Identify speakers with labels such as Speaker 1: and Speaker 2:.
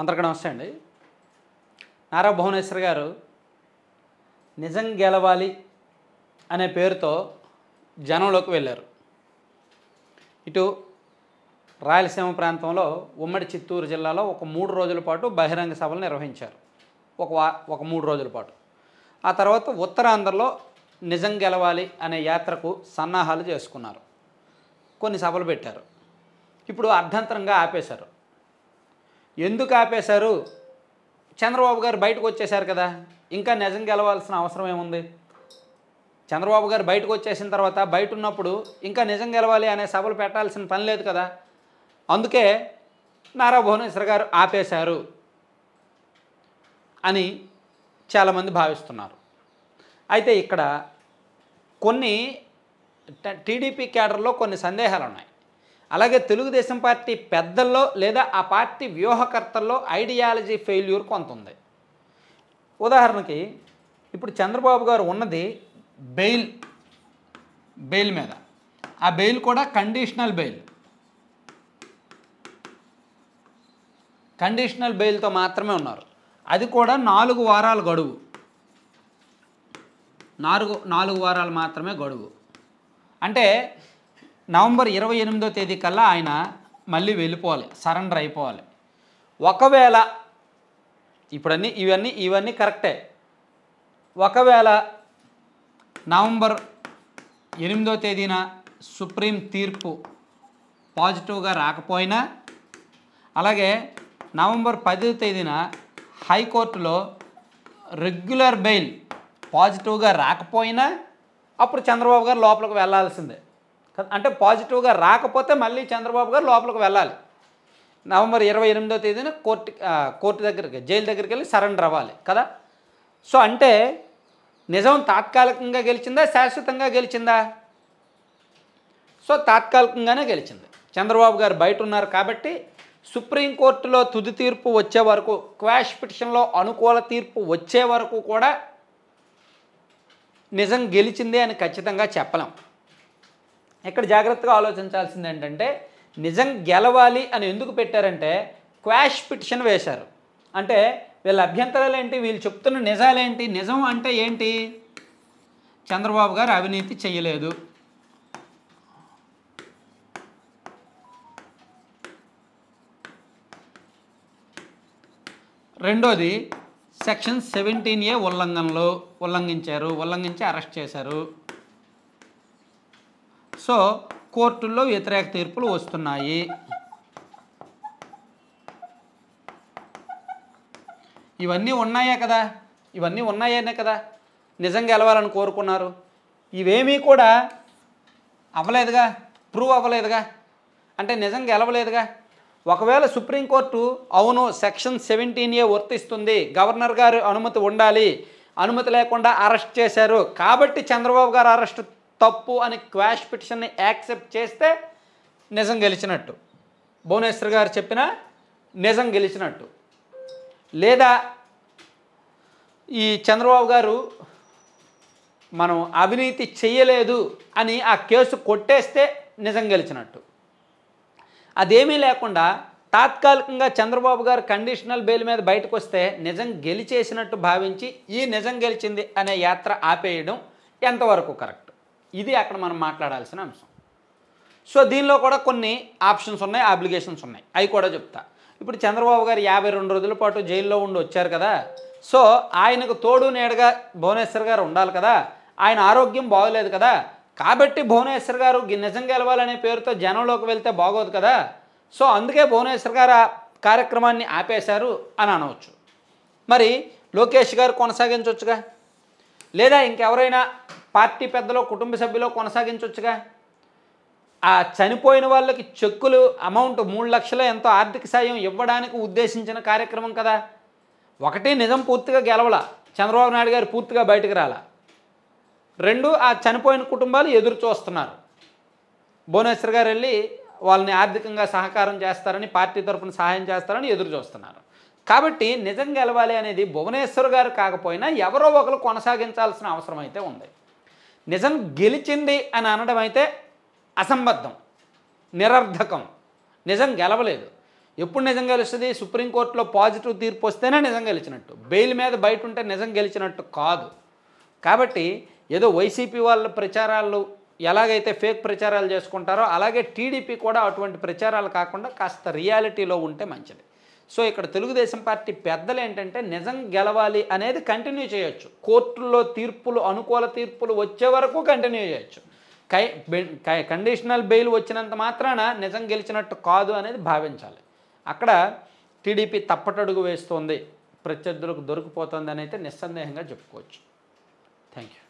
Speaker 1: అందరికీ నమస్తే అండి నారా భువనేశ్వర్ గారు నిజం గెలవాలి అనే పేరుతో జనంలోకి వెళ్ళారు ఇటు రాయలసీమ ప్రాంతంలో ఉమ్మడి చిత్తూరు జిల్లాలో ఒక మూడు రోజుల పాటు బహిరంగ సభలు నిర్వహించారు ఒక వా ఒక మూడు రోజుల పాటు ఆ తర్వాత ఉత్తరాంధ్రలో నిజం గెలవాలి అనే యాత్రకు సన్నాహాలు చేసుకున్నారు కొన్ని సభలు పెట్టారు ఇప్పుడు అర్ధంతరంగా ఆపేశారు ఎందుకు ఆపేశారు చంద్రబాబు గారు బయటకు వచ్చేశారు కదా ఇంకా నిజం గెలవాల్సిన అవసరం ఏముంది చంద్రబాబు గారు బయటకు వచ్చేసిన తర్వాత బయట ఉన్నప్పుడు ఇంకా నిజం గెలవాలి అనే సభలు పెట్టాల్సిన పని లేదు కదా అందుకే నారా భువనేశ్వర్ గారు ఆపేశారు అని చాలామంది భావిస్తున్నారు అయితే ఇక్కడ కొన్ని టీడీపీ కేడర్లో కొన్ని సందేహాలు ఉన్నాయి అలాగే తెలుగుదేశం పార్టీ పెద్దల్లో లేదా ఆ పార్టీ వ్యూహకర్తల్లో ఐడియాలజీ ఫెయిల్యూర్ కొంత ఉంది ఉదాహరణకి ఇప్పుడు చంద్రబాబు గారు ఉన్నది బెయిల్ బెయిల్ మీద ఆ బెయిల్ కూడా కండిషనల్ బెయిల్ కండిషనల్ బెయిల్తో మాత్రమే ఉన్నారు అది కూడా నాలుగు వారాల గడువు నాలుగు నాలుగు వారాలు మాత్రమే గడువు అంటే నవంబర్ ఇరవై ఎనిమిదో తేదీ కల్లా ఆయన మళ్ళీ వెళ్ళిపోవాలి సరెండర్ అయిపోవాలి ఒకవేళ ఇప్పుడన్నీ ఇవన్నీ ఇవన్నీ కరెక్టే ఒకవేళ నవంబర్ ఎనిమిదో తేదీన సుప్రీం తీర్పు పాజిటివ్గా రాకపోయినా అలాగే నవంబర్ పదో తేదీన హైకోర్టులో రెగ్యులర్ బెయిల్ పాజిటివ్గా రాకపోయినా అప్పుడు చంద్రబాబు గారు లోపలికి వెళ్లాల్సిందే అంటే పాజిటివ్గా రాకపోతే మళ్ళీ చంద్రబాబు గారు లోపలికి వెళ్ళాలి నవంబర్ ఇరవై ఎనిమిదో తేదీన కోర్టు కోర్టు దగ్గరికి జైలు దగ్గరికి వెళ్ళి సరెండర్ అవ్వాలి కదా సో అంటే నిజం తాత్కాలికంగా గెలిచిందా శాశ్వతంగా గెలిచిందా సో తాత్కాలికంగానే గెలిచింది చంద్రబాబు గారు బయట ఉన్నారు కాబట్టి సుప్రీంకోర్టులో తుది తీర్పు వచ్చే వరకు క్వాష్ పిటిషన్లో అనుకూల తీర్పు వచ్చే వరకు కూడా నిజం గెలిచిందే అని ఖచ్చితంగా చెప్పలేం ఇక్కడ జాగ్రత్తగా ఆలోచించాల్సింది ఏంటంటే నిజం గెలవాలి అని ఎందుకు పెట్టారంటే క్వాష్ పిటిషన్ వేశారు అంటే వీళ్ళ అభ్యంతరాలు ఏంటి వీళ్ళు చెప్తున్న నిజాలేంటి నిజం అంటే ఏంటి చంద్రబాబు గారు అవినీతి చేయలేదు రెండోది సెక్షన్ సెవెంటీన్ ఏ ఉల్లంఘనలో ఉల్లంఘించారు ఉల్లంఘించి అరెస్ట్ చేశారు సో కోర్టుల్లో వ్యతిరేక తీర్పులు వస్తున్నాయి ఇవన్నీ ఉన్నాయే కదా ఇవన్నీ ఉన్నాయేనే కదా నిజంగా గెలవాలని కోరుకున్నారు ఇవేమీ కూడా అవ్వలేదుగా ప్రూవ్ అవ్వలేదుగా అంటే నిజంగా గెలవలేదుగా ఒకవేళ సుప్రీంకోర్టు అవును సెక్షన్ సెవెంటీన్ ఏ వర్తిస్తుంది గవర్నర్ గారు అనుమతి ఉండాలి అనుమతి లేకుండా అరెస్ట్ చేశారు కాబట్టి చంద్రబాబు గారు అరెస్ట్ తప్పు అని క్వాష్ పిటిషన్ని యాక్సెప్ట్ చేస్తే నిజం గెలిచినట్టు భువనేశ్వర్ గారు చెప్పిన నిజం గెలిచినట్టు లేదా ఈ చంద్రబాబు గారు మనం అవినీతి చేయలేదు అని ఆ కేసు కొట్టేస్తే నిజం గెలిచినట్టు అదేమీ లేకుండా తాత్కాలికంగా చంద్రబాబు గారు కండిషనల్ బెయిల్ మీద బయటకు వస్తే నిజం గెలిచేసినట్టు భావించి ఈ నిజం గెలిచింది అనే యాత్ర ఆపేయడం ఎంతవరకు కరెక్ట్ ఇది అక్కడ మనం మాట్లాడాల్సిన అంశం సో దీనిలో కూడా కొన్ని ఆప్షన్స్ ఉన్నాయి అప్లికేషన్స్ ఉన్నాయి అవి కూడా చెప్తా ఇప్పుడు చంద్రబాబు గారు యాభై రెండు రోజుల పాటు జైల్లో ఉండి వచ్చారు కదా సో ఆయనకు తోడు నేడుగా భువనేశ్వర్ గారు ఉండాలి కదా ఆయన ఆరోగ్యం బాగోలేదు కదా కాబట్టి భువనేశ్వర్ గారు నిజం గెలవాలనే పేరుతో జనంలోకి వెళ్తే బాగోదు కదా సో అందుకే భువనేశ్వర్ గారు ఆ కార్యక్రమాన్ని ఆపేశారు అని అనవచ్చు మరి లోకేష్ గారు కొనసాగించవచ్చుగా లేదా ఇంకెవరైనా పార్టీ పెద్దలో కుటుంబ సభ్యులో కొనసాగించవచ్చుగా ఆ చనిపోయిన వాళ్ళకి చెక్కులు అమౌంట్ మూడు లక్షల ఎంతో ఆర్థిక సాయం ఇవ్వడానికి ఉద్దేశించిన కార్యక్రమం కదా ఒకటి నిజం పూర్తిగా గెలవల చంద్రబాబు నాయుడు గారు పూర్తిగా బయటకు రాల రెండు ఆ చనిపోయిన కుటుంబాలు ఎదురు చూస్తున్నారు భువనేశ్వర్ గారు వెళ్ళి వాళ్ళని ఆర్థికంగా సహకారం చేస్తారని పార్టీ తరఫున సహాయం చేస్తారని ఎదురు చూస్తున్నారు కాబట్టి నిజం గెలవాలి అనేది భువనేశ్వర్ గారు కాకపోయినా ఎవరో ఒకరు కొనసాగించాల్సిన అవసరం అయితే ఉంది నిజం గెలిచింది అని అనడం అయితే అసంబద్ధం నిరర్ధకం నిజం గెలవలేదు ఎప్పుడు నిజం గెలుస్తుంది సుప్రీంకోర్టులో పాజిటివ్ తీర్పు వస్తేనే నిజం గెలిచినట్టు బెయిల్ మీద బయట ఉంటే నిజం గెలిచినట్టు కాదు కాబట్టి ఏదో వైసీపీ వాళ్ళ ప్రచారాలు ఎలాగైతే ఫేక్ ప్రచారాలు చేసుకుంటారో అలాగే టీడీపీ కూడా అటువంటి ప్రచారాలు కాకుండా కాస్త రియాలిటీలో ఉంటే మంచిది సో ఇక్కడ తెలుగుదేశం పార్టీ పెద్దలు ఏంటంటే నిజం గెలవాలి అనేది కంటిన్యూ చేయొచ్చు కోర్టుల్లో తీర్పులు అనుకూల తీర్పులు వచ్చే వరకు కంటిన్యూ చేయొచ్చు కై కండిషనల్ బెయిల్ వచ్చినంత మాత్రాన నిజం గెలిచినట్టు కాదు అనేది భావించాలి అక్కడ టీడీపీ తప్పటడుగు వేస్తోంది ప్రత్యర్థులకు దొరికిపోతుంది అయితే నిస్సందేహంగా చెప్పుకోవచ్చు థ్యాంక్ యూ